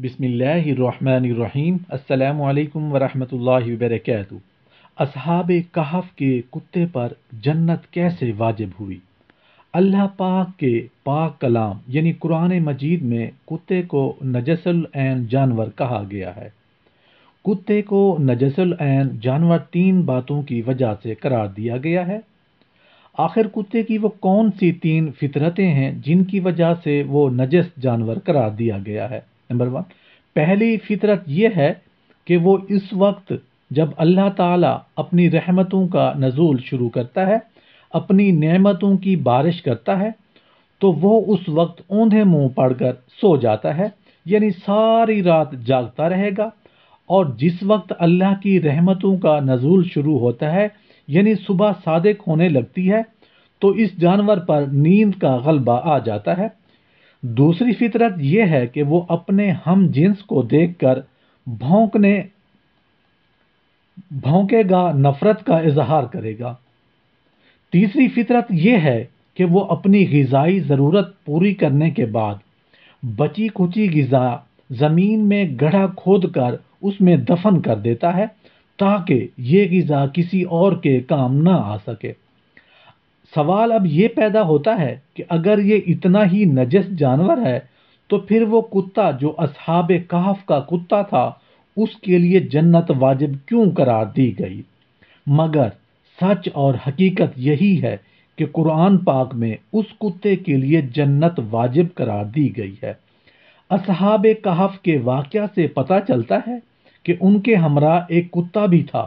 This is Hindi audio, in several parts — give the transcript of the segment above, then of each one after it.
बिसमीम् अल्लाम वरहमल वरक असहाब कहफ़ के कुत्ते पर जन्नत कैसे वाजिब हुई अल्लाह पाक के पाक कलाम यानी कुरान मजीद में कुत्ते को नजसलैन जानवर कहा गया है कुत्ते को नजसलैन जानवर तीन बातों की वजह से करार दिया गया है आखिर कुत्ते की वो कौन सी तीन फितरतें हैं जिनकी वजह से वो नजस जानवर करार दिया गया है नंबर वन पहली फितरत यह है कि वो इस वक्त जब अल्लाह ताला अपनी रहमतों का नज़ूल शुरू करता है अपनी नेमतों की बारिश करता है तो वो उस वक्त ऊंधे मुंह पड़कर सो जाता है यानी सारी रात जागता रहेगा और जिस वक्त अल्लाह की रहमतों का नज़ूल शुरू होता है यानी सुबह सादक होने लगती है तो इस जानवर पर नींद का गलबा आ जाता है दूसरी फितरत यह है कि वो अपने हम जिन्स को देखकर भौंकने भौंकेगा नफ़रत का इजहार करेगा तीसरी फितरत यह है कि वो अपनी गज़ाई ज़रूरत पूरी करने के बाद बची कुची गज़ा ज़मीन में गढ़ा खोद कर उसमें दफन कर देता है ताकि ये गज़ा किसी और के काम ना आ सके सवाल अब ये पैदा होता है कि अगर ये इतना ही नजस जानवर है तो फिर वो कुत्ता जो असहाब कहफ का कुत्ता था उसके लिए जन्नत वाजिब क्यों करार दी गई मगर सच और हकीकत यही है कि कुरान पाक में उस कुत्ते के लिए जन्नत वाजिब करार दी गई है असहाब कहफ के वाक़ से पता चलता है कि उनके हमरा एक कुत्ता भी था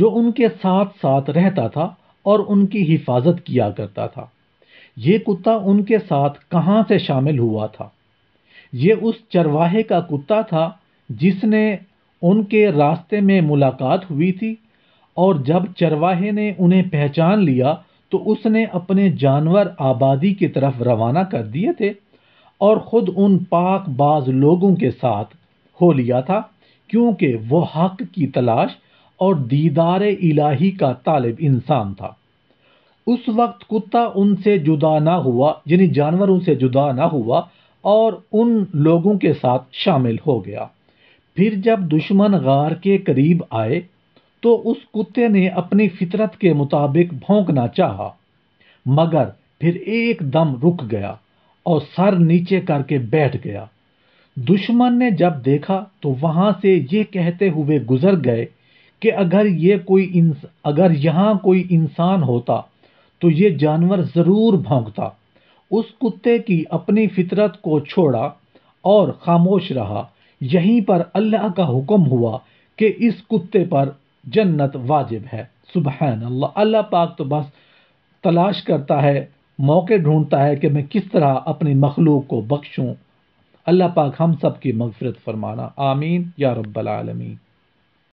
जो उनके साथ साथ रहता था और उनकी हिफाजत किया करता था ये कुत्ता उनके साथ कहाँ से शामिल हुआ था ये उस चरवाहे का कुत्ता था जिसने उनके रास्ते में मुलाकात हुई थी और जब चरवाहे ने उन्हें पहचान लिया तो उसने अपने जानवर आबादी की तरफ रवाना कर दिए थे और ख़ुद उन पाक बाज लोगों के साथ हो लिया था क्योंकि वो हक की तलाश और दीदार इलाही का तालिब इंसान था उस वक्त कुत्ता उनसे जुदा ना हुआ यानी जानवर उनसे जुदा ना हुआ और उन लोगों के साथ शामिल हो गया फिर जब दुश्मन गार के करीब आए तो उस कुत्ते ने अपनी फितरत के मुताबिक भोंकना चाहा मगर फिर एकदम रुक गया और सर नीचे करके बैठ गया दुश्मन ने जब देखा तो वहां से ये कहते हुए गुजर गए कि अगर ये कोई इंस अगर यहाँ कोई इंसान होता तो ये जानवर ज़रूर भौंकता उस कुत्ते की अपनी फितरत को छोड़ा और खामोश रहा यहीं पर अल्लाह का हुक्म हुआ कि इस कुत्ते पर जन्नत वाजिब है सुबह अल्लाह अल्लाह पाक तो बस तलाश करता है मौके ढूंढता है कि मैं किस तरह अपनी मखलूक को बख्शूँ अल्लाह पाक हम सब की मगफरत फरमाना आमीन या रब्बल आलमीन